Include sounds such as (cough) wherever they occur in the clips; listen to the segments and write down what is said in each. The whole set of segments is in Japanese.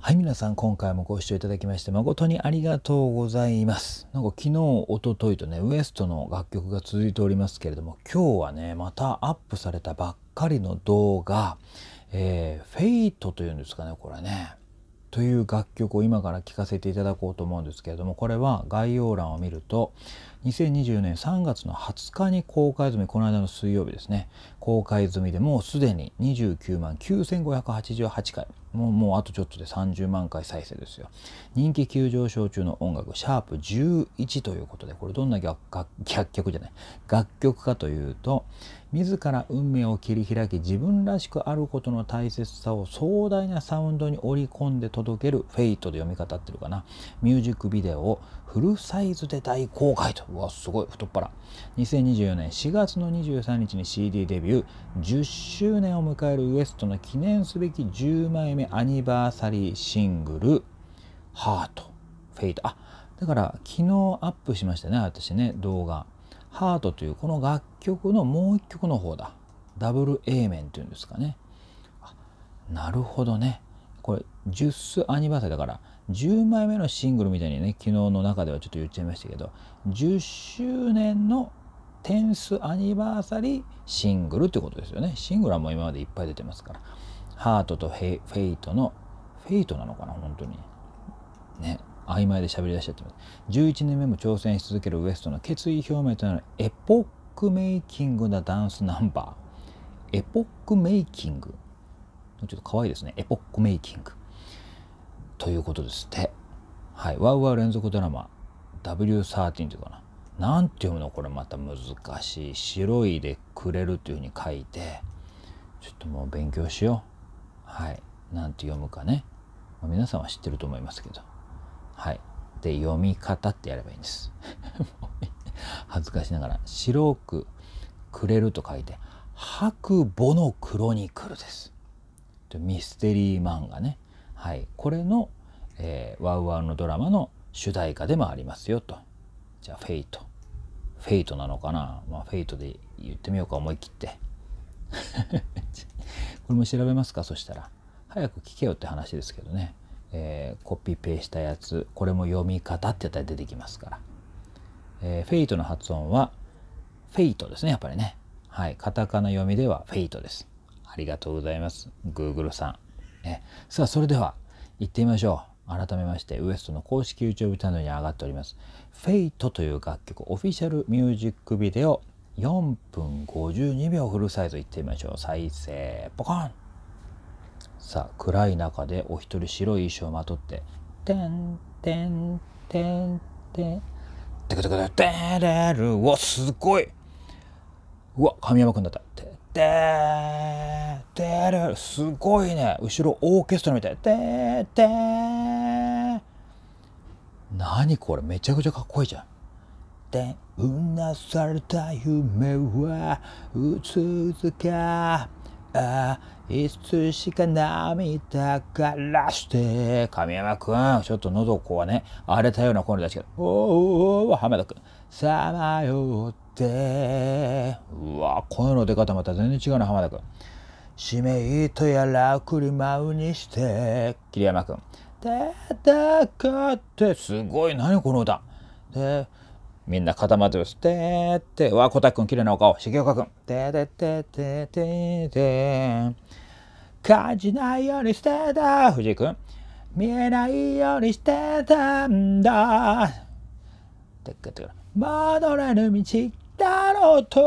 はい、皆さん、今回もご視聴いただきまして誠にありがとうございます。なんか昨日、おとといとね、ウエストの楽曲が続いておりますけれども、今日はね、またアップされたばっかりの動画、えー、フェイトというんですかね、これね。という楽曲を今から聴かせていただこうと思うんですけれどもこれは概要欄を見ると2020年3月の20日に公開済みこの間の水曜日ですね公開済みでもうすでに29万9588回もうもうあとちょっとで30万回再生ですよ人気急上昇中の音楽シャープ11ということでこれどんな楽曲じゃない楽曲かというと自ら運命を切り開き自分らしくあることの大切さを壮大なサウンドに織り込んで届ける「フェイトで読み語ってるかなミュージックビデオをフルサイズで大公開とうわすごい太っ腹2024年4月の23日に CD デビュー10周年を迎えるウエストの記念すべき10枚目アニバーサリーシングル「ハートフェイトあだから昨日アップしましたね私ね動画。ハートというこの楽曲のもう一曲の方だ。ダブル A 面というんですかね。なるほどね。これ10スアニバーサリーだから10枚目のシングルみたいにね昨日の中ではちょっと言っちゃいましたけど10周年のテンスアニバーサリーシングルってことですよね。シングルはもう今までいっぱい出てますから。ハートとフェイトの、フェイトなのかな本当に。ね。曖昧で喋り出しちゃってます11年目も挑戦し続けるウエストの決意表明となるエポックメイキングなダンスナンバーエポックメイキングちょっと可愛いですねエポックメイキングということですってはいワウワウ連続ドラマ W13 というかな何て読むのこれまた難しい白いでくれるというふうに書いてちょっともう勉強しようはい何て読むかね、ま皆さんは知ってると思いますけどって読み方ってやればいいんです (laughs) 恥ずかしながら白くくれると書いて白母のクロニクルですミステリー漫画ねはいこれの、えー、ワウワウのドラマの主題歌でもありますよとじゃあフェイトフェイトなのかなまあフェイトで言ってみようか思い切って (laughs) これも調べますかそしたら早く聞けよって話ですけどねえー、コピペしたやつこれも読み方ってやったら出てきますから、えー、フェイトの発音はフェイトですねやっぱりねはいカタカナ読みではフェイトですありがとうございます Google さん、えさあそれでは行ってみましょう改めましてウエストの公式 YouTube チャンネルに上がっておりますフェイトという楽曲オフィシャルミュージックビデオ4分52秒フルサイズいってみましょう再生ポコンさあ暗い中でお一人白い衣装をまとって「てんてんてんてん」「てくてくててれる」うわすごいうわ神山くんだった「てててれる」すごいね後ろオーケストラみたい「てて何これめちゃくちゃかっこいいじゃん。でうなされた夢はうつづかああ、いつしか涙枯らして、神山くん、ちょっと喉こうね、荒れたような声出しけど、おーおー、浜田くん、さまよって、うわ、声の出方また全然違うな、浜田くん。しめ糸やらくりまうにして、桐山くん、戦って、すごい、何この歌。で、みんな固まってます。てーって、わあ、コタくん、綺麗なお顔。重岡くん。てーてーてーてーてー。感じないようにしてた、藤井くん。見えないようにしてたんだ。てっかてか。戻れぬ道だろうと、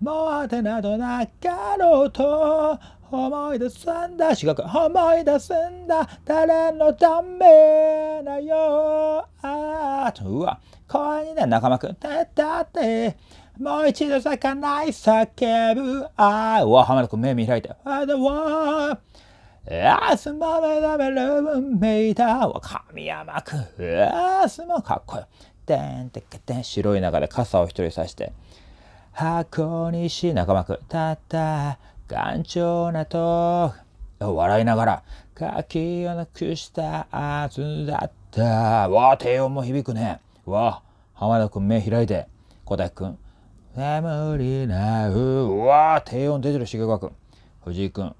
もうあてなどなかろうと、思い出すんだ四角思い出すんだ誰のためだよあとうわ声にね仲間くんてたってもう一度咲かない叫ぶあーうわ浜田くん目見開いてあだもあすまめだめる運命だわ神山くんあすもかっこよてんてけてん白い中で傘を一人さして箱にし仲間くんたった頑丈なと笑いながら、柿をなくしたはずだった。わあ、低音も響くね。わあ、浜田くん目開いて。小田くん。眠りなう。わあ、低音出てる、重川くん。藤井くん。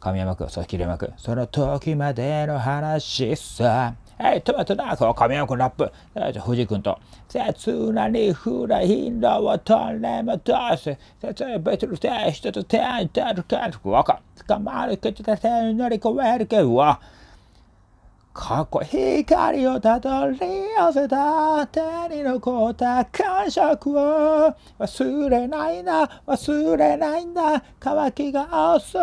神山くん、そして桐山くん。その時までの話さ。はい、トマトだ、この亀山君ラップ。藤井君と。つなにふらヒンを取れもとす。つなベトルテイスとテンテルケン。わか。捕まる口で乗り越えるけど。かっこいい光をたどり寄せた手に残った感触を忘れないな忘れないんだ乾きが襲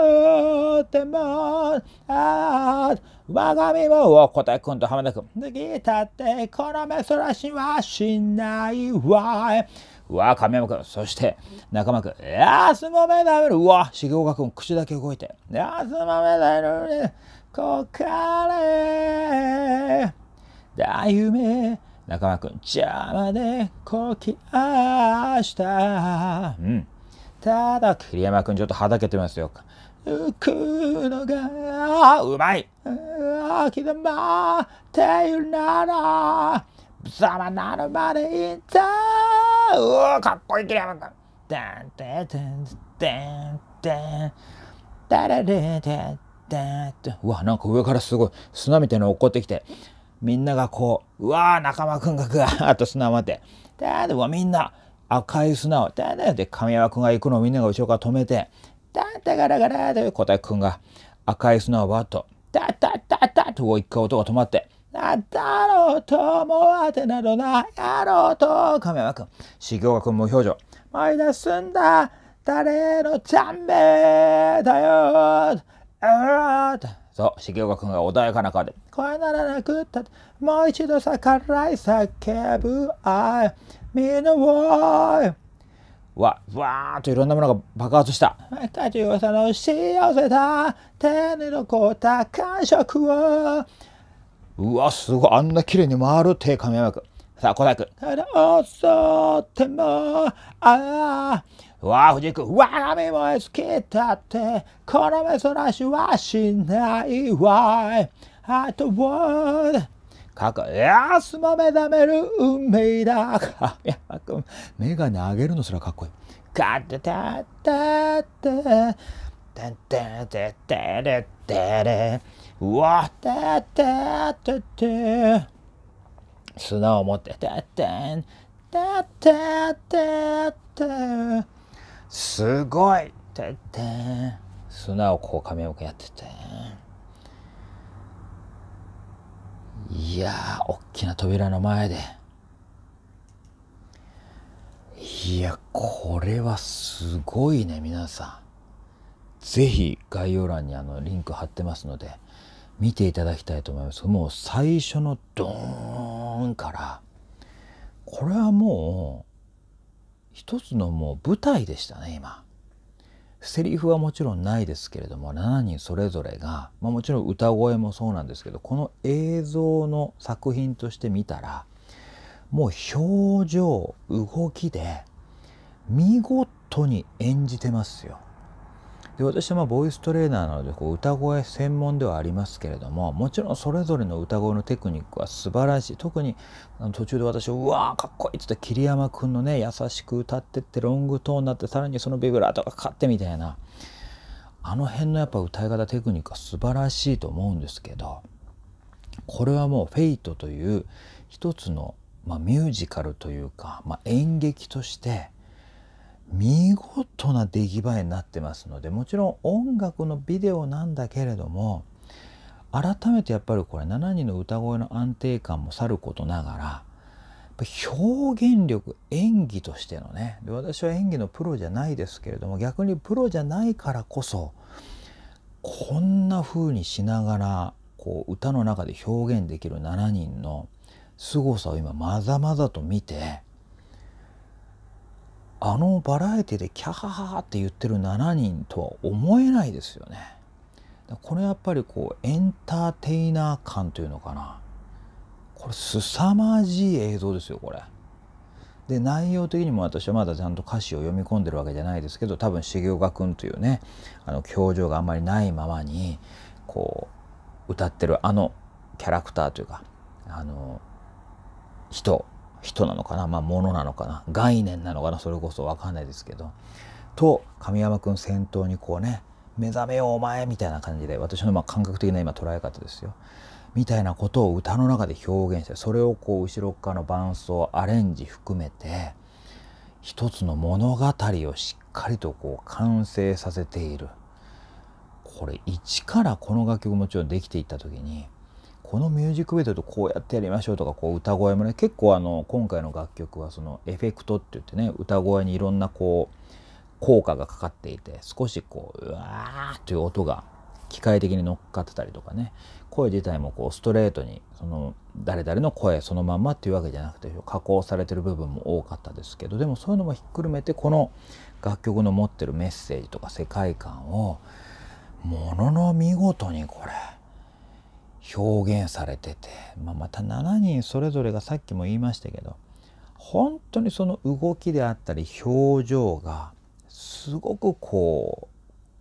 ってもああ我が身を小田君と浜田君脱ぎたってこの目そらしはしないわわ亀山君そして仲間君「やすもめだめる」うわ重くん、口だけ動いて「やすもめだめる」こから大夢中間くん邪魔でこきあした、うん、ただ桐山くんちょっとはだけてますよ浮くのがうまい秋まっているならさまなるまでいったうかっこいい桐山くんてんてんてんてんてんててんでーって、うわ、なんか上からすごい砂みたいなの落っこってきて、みんながこう、うわー、仲間くんがぐわーっと砂待って、でで、うわ、みんな赤い砂を、でで、で、神山くんが行くのをみんなが後ろから止めて、で、で、で、ガラガラーで、小田くんが赤い砂をバッと、で、で、で、で、と一回音が止まって、なで、だろうと思わてなどな、やろうと、亀山くん。で、で、で、で、無表情。で、出すんだ、誰のチャンで、だよああそう、重岡君が穏やかな顔で、声ならなくったっもう一度逆らい叫ぶあ愛、みんなをわ、わーっといろんなものが爆発した。中重さんの幸せだ、手に残った感触を。うわ、すごい、あんな綺麗に回る手、神山君。さあ、小田君。ただ、襲っても、ああ。わあ、藤井君、わがめも好きだって、この目そらしはしないわい。あとは、かく、いや、すまめだめる運だ。神山君、メガネ上げるのすらかっこいい。かってててててて。てててててててて。ッてッうわ、ててててテて。砂を持って、てッてててて。てッてッて。すごいって言って砂をこう髪の毛やってていやー大きな扉の前でいやこれはすごいね皆さんぜひ概要欄にあのリンク貼ってますので見ていただきたいと思いますもう最初のドーンからこれはもう一つのもう舞台でしたね今。セリフはもちろんないですけれども7人それぞれが、まあ、もちろん歌声もそうなんですけどこの映像の作品として見たらもう表情動きで見事に演じてますよ。で私はまボイストレーナーなのでこう歌声専門ではありますけれどももちろんそれぞれの歌声のテクニックは素晴らしい特に途中で私うわーかっこいいっつって桐山君のね優しく歌ってってロングトーンになってさらにそのビブラートがかかってみたいなあの辺のやっぱ歌い方テクニックは素晴らしいと思うんですけどこれはもう「フェイトという一つの、まあ、ミュージカルというか、まあ、演劇として見事な出来栄えになってますのでもちろん音楽のビデオなんだけれども改めてやっぱりこれ7人の歌声の安定感もさることながら表現力演技としてのねで私は演技のプロじゃないですけれども逆にプロじゃないからこそこんな風にしながらこう歌の中で表現できる7人の凄さを今まざまざと見てあのバラエティでキャハハハって言ってる7人とは思えないですよね。これやっぱりこうエンターテイナー感というのかな。これ凄まじい映像ですよこれ。で内容的にも私はまだちゃんと歌詞を読み込んでるわけじゃないですけど多分重岡君というねあの表情があんまりないままにこう歌ってるあのキャラクターというかあの人人なのかな、まあ、ものなのかな概念なのかなそれこそ分かんないですけどと神山くん先頭にこうね目覚めようお前みたいな感じで私のま感覚的な今捉え方ですよみたいなことを歌の中で表現してそれをこう後ろ側の伴奏アレンジ含めて一つの物語をしっかりとこう完成させているこれ一からこの楽曲もちろんできていった時にこのミュージックビデオとこうやってやりましょうとかこう歌声もね結構あの今回の楽曲はそのエフェクトって言ってね歌声にいろんなこう効果がかかっていて少しこううわーという音が機械的に乗っかってたりとかね声自体もこうストレートにその誰々の声そのまんまっていうわけじゃなくて加工されてる部分も多かったですけどでもそういうのもひっくるめてこの楽曲の持ってるメッセージとか世界観をものの見事にこれ。表現されてて、まあ、また7人それぞれがさっきも言いましたけど本当にその動きであったり表情がすごくこ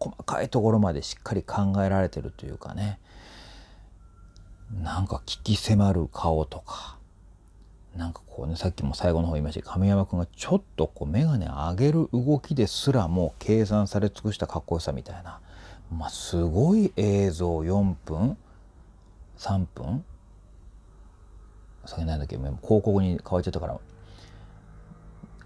う細かいところまでしっかり考えられてるというかねなんか聞き迫る顔とかなんかこうねさっきも最後の方言いました亀山君がちょっとこう眼鏡上げる動きですらもう計算され尽くしたかっこよさみたいな、まあ、すごい映像4分。3分先ないんだけど広告に変わっちゃったから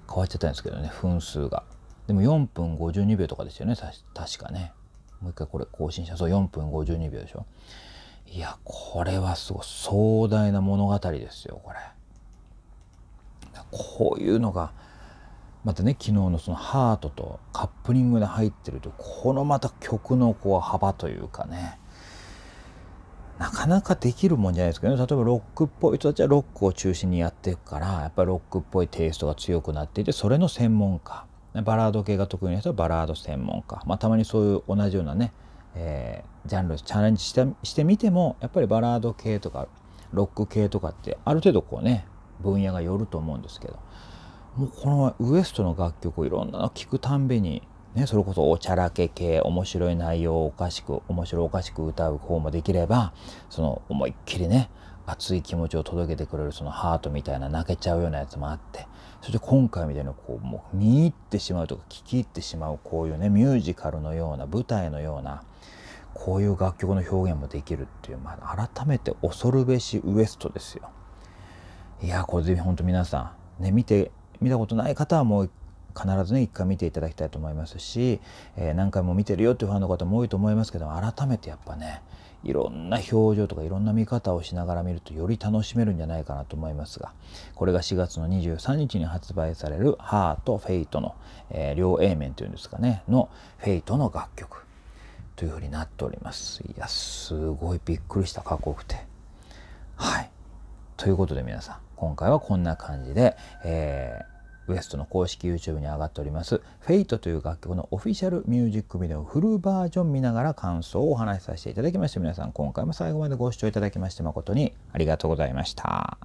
変わっちゃったんですけどね分数がでも4分52秒とかですよね確かねもう一回これ更新したそう4分52秒でしょいやこれはすごい壮大な物語ですよこれこういうのがまたね昨日のそのハートとカップリングで入ってるとこのまた曲のこう幅というかねなかなかできるもんじゃないですけどね例えばロックっぽい人たちはロックを中心にやっていくからやっぱりロックっぽいテイストが強くなっていてそれの専門家バラード系が得意な人はバラード専門家、まあ、たまにそういう同じようなね、えー、ジャンルチャレンジしてしてみてもやっぱりバラード系とかロック系とかってある程度こうね分野がよると思うんですけどもうこのウエストの楽曲をいろんなの聴くたんびにね、それこそおちゃらけ系面白い内容をおかしく面白おかしく歌う方もできればその思いっきりね熱い気持ちを届けてくれるそのハートみたいな泣けちゃうようなやつもあってそして今回みたいなこうもう見入ってしまうとか聴き入ってしまうこういうねミュージカルのような舞台のようなこういう楽曲の表現もできるっていう、まあ、改めて恐るべしウエストですよ。いやこれぜひ本当皆さんね見て見たことない方はもう一必ずね一回見ていただきたいと思いますし、えー、何回も見てるよっていうファンの方も多いと思いますけど改めてやっぱねいろんな表情とかいろんな見方をしながら見るとより楽しめるんじゃないかなと思いますがこれが4月の23日に発売される「ハートフェイトの」えー、両 A 面というんですかねの「フェイトの楽曲というふうになっておりますいやすごいびっくりした過っくてはいということで皆さん今回はこんな感じで、えーウエストの公式 YouTube に上がっております Fate という楽曲のオフィシャルミュージックビデオフルバージョン見ながら感想をお話しさせていただきまして皆さん今回も最後までご視聴いただきまして誠にありがとうございました。